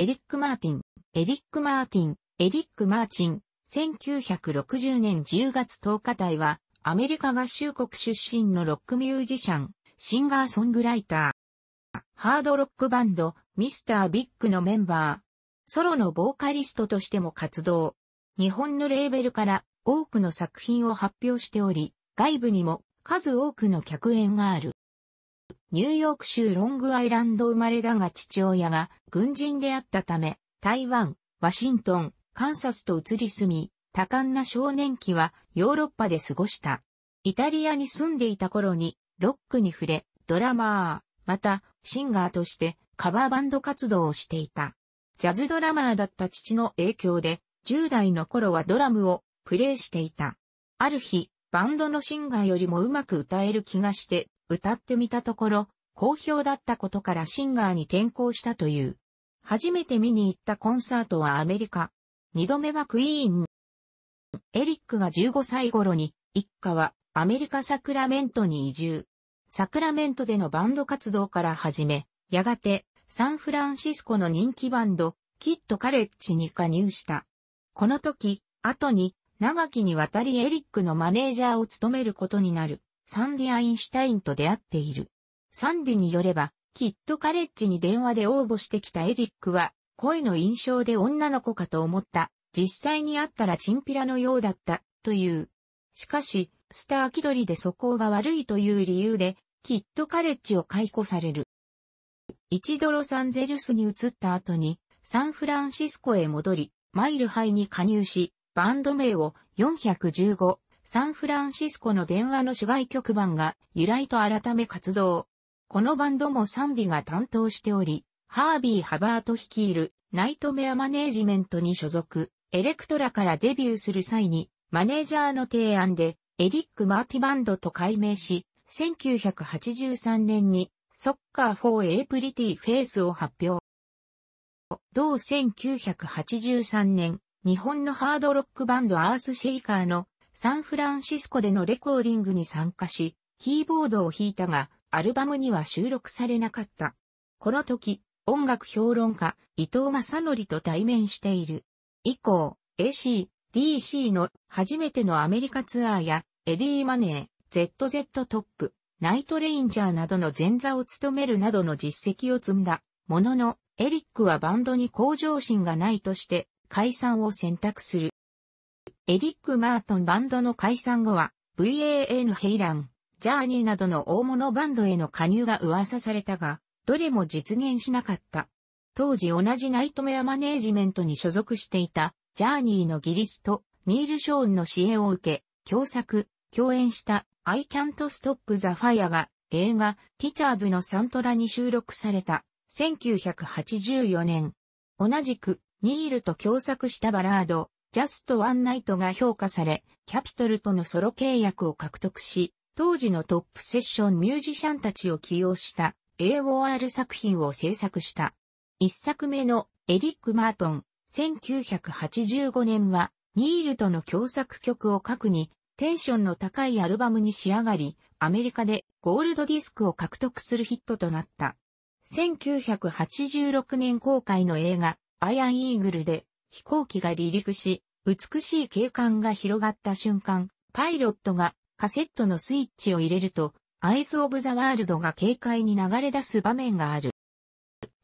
エリック・マーティン、エリック・マーティン、エリック・マーチン、1960年10月10日台は、アメリカ合衆国出身のロックミュージシャン、シンガーソングライター。ハードロックバンド、ミスター・ビッグのメンバー。ソロのボーカリストとしても活動。日本のレーベルから多くの作品を発表しており、外部にも数多くの客演がある。ニューヨーク州ロングアイランド生まれだが父親が軍人であったため、台湾、ワシントン、カンサスと移り住み、多感な少年期はヨーロッパで過ごした。イタリアに住んでいた頃にロックに触れ、ドラマー、またシンガーとしてカバーバンド活動をしていた。ジャズドラマーだった父の影響で、10代の頃はドラムをプレイしていた。ある日、バンドのシンガーよりもうまく歌える気がして歌ってみたところ、好評だったことからシンガーに転向したという。初めて見に行ったコンサートはアメリカ。二度目はクイーン。エリックが15歳頃に、一家はアメリカサクラメントに移住。サクラメントでのバンド活動から始め、やがてサンフランシスコの人気バンド、キッドカレッジに加入した。この時、後に長きにわたりエリックのマネージャーを務めることになる。サンディ・アインシュタインと出会っている。サンディによれば、キッドカレッジに電話で応募してきたエリックは、声の印象で女の子かと思った。実際に会ったらチンピラのようだった、という。しかし、スター気取りで素行が悪いという理由で、キッドカレッジを解雇される。一度ロサンゼルスに移った後に、サンフランシスコへ戻り、マイルハイに加入し、バンド名を415サンフランシスコの電話の主外局番が由来と改め活動。このバンドもサンディが担当しており、ハービー・ハバート率いるナイトメアマネージメントに所属、エレクトラからデビューする際に、マネージャーの提案で、エリック・マーティバンドと改名し、1983年に、ソッカーフォー・エイプリティフェイスを発表。同1983年、日本のハードロックバンドアースシェイカーのサンフランシスコでのレコーディングに参加し、キーボードを弾いたが、アルバムには収録されなかった。この時、音楽評論家、伊藤正則と対面している。以降、AC、DC の初めてのアメリカツアーや、エディー・マネー、ZZ トップ、ナイト・レインジャーなどの前座を務めるなどの実績を積んだ。ものの、エリックはバンドに向上心がないとして、解散を選択する。エリック・マートンバンドの解散後は、VAN ヘイラン、ジャーニーなどの大物バンドへの加入が噂されたが、どれも実現しなかった。当時同じナイトメアマネージメントに所属していた、ジャーニーのギリスト、ニール・ショーンの支援を受け、共作、共演した I Can't Stop the Fire が映画ティチャーズのサントラに収録された1984年。同じくニールと共作したバラードジャスト・ワン・ナイトが評価され、キャピトルとのソロ契約を獲得し、当時のトップセッションミュージシャンたちを起用した AOR 作品を制作した。一作目のエリック・マートン、1985年は、ニールとの共作曲を書くに、テンションの高いアルバムに仕上がり、アメリカでゴールドディスクを獲得するヒットとなった。1986年公開の映画、アイアン・イーグルで、飛行機が離陸し、美しい景観が広がった瞬間、パイロットがカセットのスイッチを入れると、アイス・オブ・ザ・ワールドが軽快に流れ出す場面がある。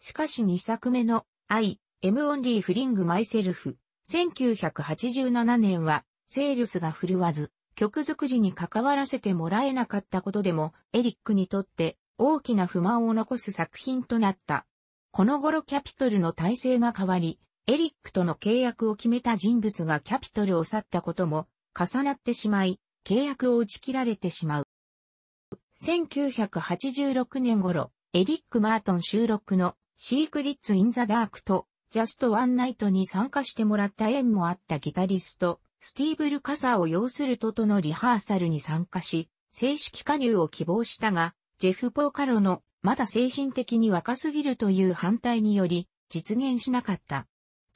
しかし2作目の I, M Only Fling Myself 1987年はセールスが振るわず曲作りに関わらせてもらえなかったことでもエリックにとって大きな不満を残す作品となった。この頃キャピトルの体制が変わりエリックとの契約を決めた人物がキャピトルを去ったことも重なってしまい、契約を打ち切られてしまう。1986年頃、エリック・マートン収録のシークリッツ・イン・ザ・ダークとジャスト・ワン・ナイトに参加してもらった縁もあったギタリスト、スティーブ・ルカサーを要するととのリハーサルに参加し、正式加入を希望したが、ジェフ・ポーカロのまだ精神的に若すぎるという反対により実現しなかった。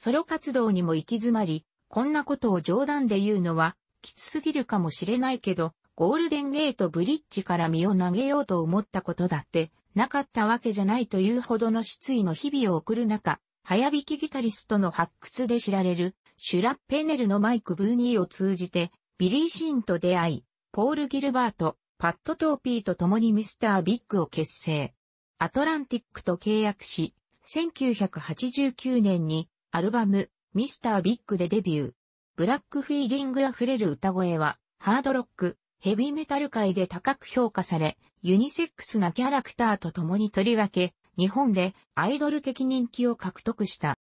ソロ活動にも行き詰まり、こんなことを冗談で言うのは、きつすぎるかもしれないけど、ゴールデンゲートブリッジから身を投げようと思ったことだって、なかったわけじゃないというほどの失意の日々を送る中、早弾きギタリストの発掘で知られる、シュラ・ッペネルのマイク・ブーニーを通じて、ビリー・シーンと出会い、ポール・ギルバート、パット・トーピーと共にミスター・ビッグを結成。アトランティックと契約し、1989年にアルバム、ミスタービッグでデビュー。ブラックフィーリング溢れる歌声は、ハードロック、ヘビーメタル界で高く評価され、ユニセックスなキャラクターと共にとりわけ、日本でアイドル的人気を獲得した。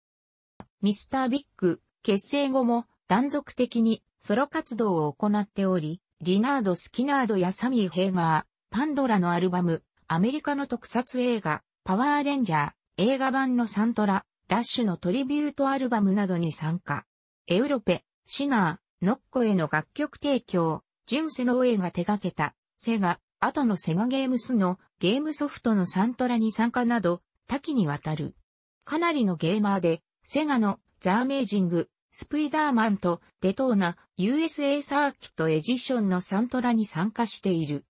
ミスタービッグ、結成後も断続的にソロ活動を行っており、リナード・スキナードやサミー・ヘイガー、パンドラのアルバム、アメリカの特撮映画、パワーレンジャー、映画版のサントラ、ラッシュのトリビュートアルバムなどに参加。エウロペ、シナー、ノッコへの楽曲提供、ジュンセローエが手掛けた、セガ、後のセガゲームスのゲームソフトのサントラに参加など、多岐にわたる。かなりのゲーマーで、セガのザ・アメージング、スプイダーマンとデトーナ USA サーキットエジションのサントラに参加している。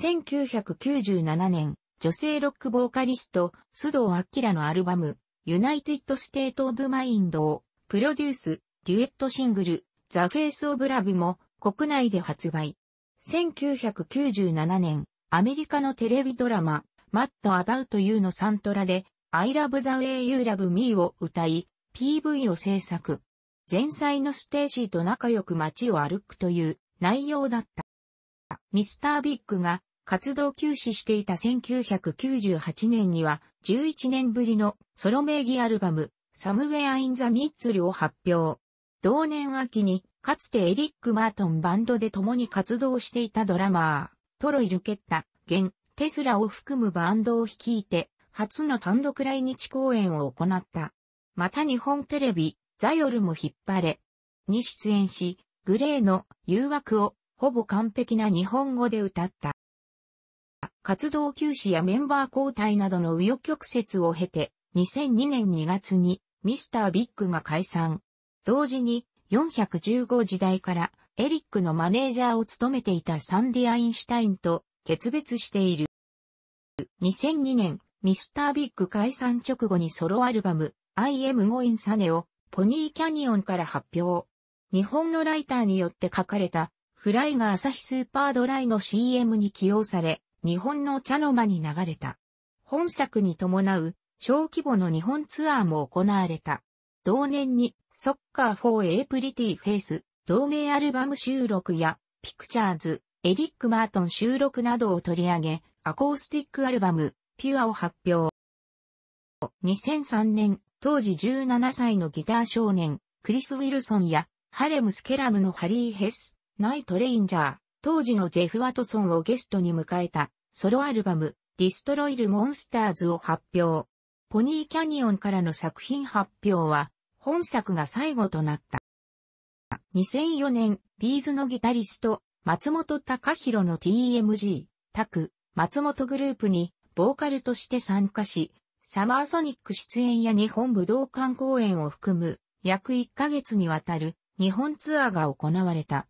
1997年、女性ロックボーカリスト、須藤明のアルバム、ユナイテッド・ステート・オブ・マインドをプロデュース、デュエットシングル、ザ・フェイス・オブ・ラブも国内で発売。1997年、アメリカのテレビドラマ、m a ト・ About You のサントラで、I Love the Way You Love Me を歌い、PV を制作。前妻のステーシーと仲良く街を歩くという内容だった。ミスタービッグが活動休止していた1998年には、11年ぶりのソロ名義アルバム、サムウェア・イン・ザ・ミッツルを発表。同年秋に、かつてエリック・マートンバンドで共に活動していたドラマー、トロイ・ルケッタ、現、テスラを含むバンドを率いて、初の単独来日公演を行った。また日本テレビ、ザヨルも引っ張れ、に出演し、グレーの誘惑をほぼ完璧な日本語で歌った。活動休止やメンバー交代などの紆余曲折を経て、2002年2月にミスタービッグが解散。同時に415時代からエリックのマネージャーを務めていたサンディ・アインシュタインと決別している。2002年、ミスタービッグ解散直後にソロアルバム I am going sane をポニーキャニオンから発表。日本のライターによって書かれたフライが朝日スーパードライの CM に起用され、日本の茶の間に流れた。本作に伴う小規模の日本ツアーも行われた。同年にソッカー 4A プリティフェイス同名アルバム収録やピクチャーズ、エリック・マートン収録などを取り上げ、アコースティックアルバム、ピュアを発表。2003年、当時17歳のギター少年、クリス・ウィルソンや、ハレム・スケラムのハリー・ヘス、ナイト・レインジャー、当時のジェフ・ワトソンをゲストに迎えた、ソロアルバム、ディストロイル・モンスターズを発表。ポニーキャニオンからの作品発表は、本作が最後となった。2004年、ビーズのギタリスト、松本隆弘の TMG、タク、松本グループに、ボーカルとして参加し、サマーソニック出演や日本武道館公演を含む、約1ヶ月にわたる、日本ツアーが行われた。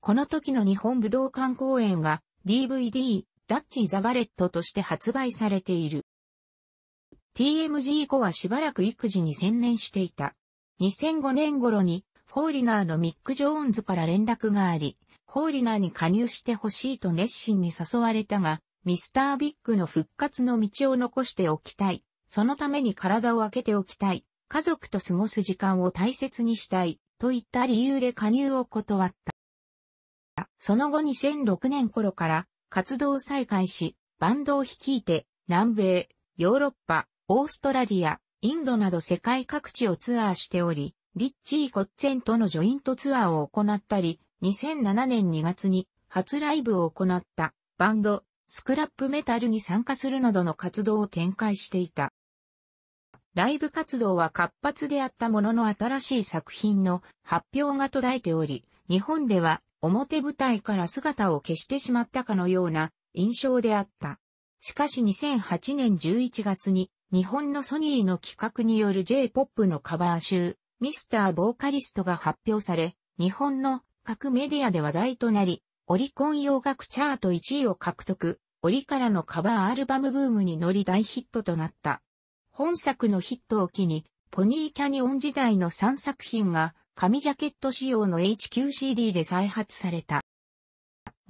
この時の日本武道館公演が、DVD、ダッチ・ザ・バレットとして発売されている。TMG 後はしばらく育児に専念していた。2005年頃に、フォーリナーのミック・ジョーンズから連絡があり、フォーリナーに加入してほしいと熱心に誘われたが、ミスター・ビッグの復活の道を残しておきたい。そのために体を開けておきたい。家族と過ごす時間を大切にしたい。といった理由で加入を断った。その後2006年頃から活動再開し、バンドを率いて、南米、ヨーロッパ、オーストラリア、インドなど世界各地をツアーしており、リッチー・コッツェンとのジョイントツアーを行ったり、2007年2月に初ライブを行ったバンド、スクラップメタルに参加するなどの活動を展開していた。ライブ活動は活発であったものの新しい作品の発表が途絶えており、日本では表舞台から姿を消してしまったかのような印象であった。しかし2008年11月に日本のソニーの企画による J-POP のカバー集、ミスターボーカリストが発表され、日本の各メディアで話題となり、オリコン洋楽チャート1位を獲得、オリからのカバーアルバムブームに乗り大ヒットとなった。本作のヒットを機に、ポニーキャニオン時代の3作品が紙ジャケット仕様の HQCD で再発された。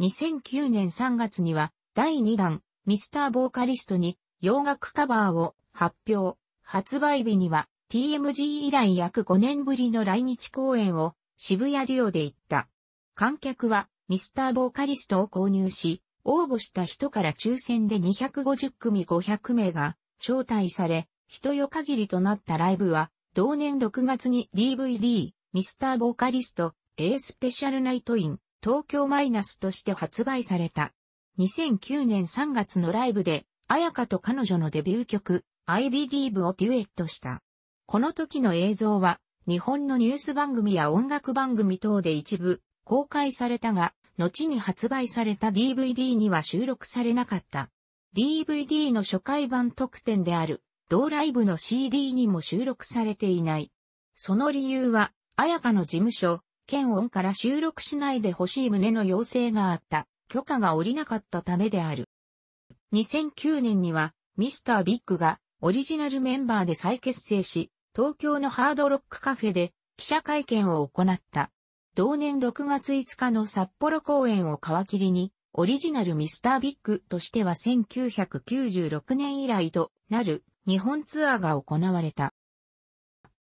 2009年3月には第2弾ミスターボーカリストに洋楽カバーを発表。発売日には TMG 以来約5年ぶりの来日公演を渋谷デュオで行った。観客はミスターボーカリストを購入し、応募した人から抽選で250組500名が招待され、人よ限りとなったライブは同年6月に DVD ミスターボーカリスト、A スペシャルナイトイン、東京マイナスとして発売された。2009年3月のライブで、綾香と彼女のデビュー曲、I Believe をデュエットした。この時の映像は、日本のニュース番組や音楽番組等で一部、公開されたが、後に発売された DVD には収録されなかった。DVD の初回版特典である、同ライブの CD にも収録されていない。その理由は、彩香の事務所、県音から収録しないで欲しい旨の要請があった、許可が下りなかったためである。2009年には、ミスタービッグがオリジナルメンバーで再結成し、東京のハードロックカフェで記者会見を行った。同年6月5日の札幌公演を皮切りに、オリジナルミスタービッグとしては1996年以来となる日本ツアーが行われた。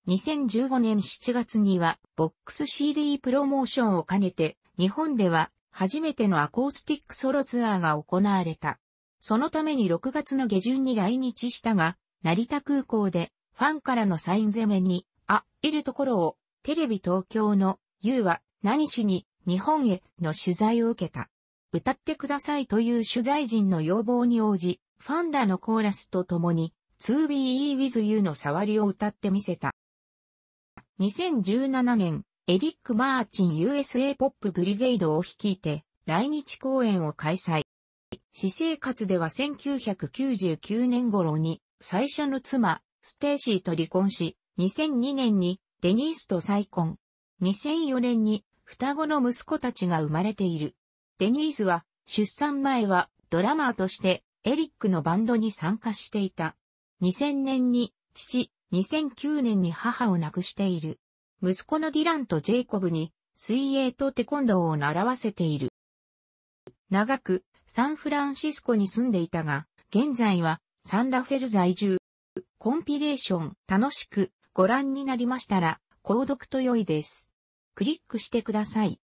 2015年7月には、ボックス CD プロモーションを兼ねて、日本では初めてのアコースティックソロツアーが行われた。そのために6月の下旬に来日したが、成田空港でファンからのサイン攻めに、あ、いるところを、テレビ東京の、ゆうは、何しに、日本への取材を受けた。歌ってくださいという取材陣の要望に応じ、ファンらのコーラスと共に、2 be with you の触りを歌ってみせた。2017年、エリック・マーチン USA ポップブリゲイドを率いて、来日公演を開催。私生活では1999年頃に、最初の妻、ステーシーと離婚し、2002年に、デニースと再婚。2004年に、双子の息子たちが生まれている。デニースは、出産前は、ドラマーとして、エリックのバンドに参加していた。2000年に、父、2009年に母を亡くしている。息子のディランとジェイコブに水泳とテコンドーを習わせている。長くサンフランシスコに住んでいたが、現在はサンラフェル在住。コンピレーション楽しくご覧になりましたら、購読と良いです。クリックしてください。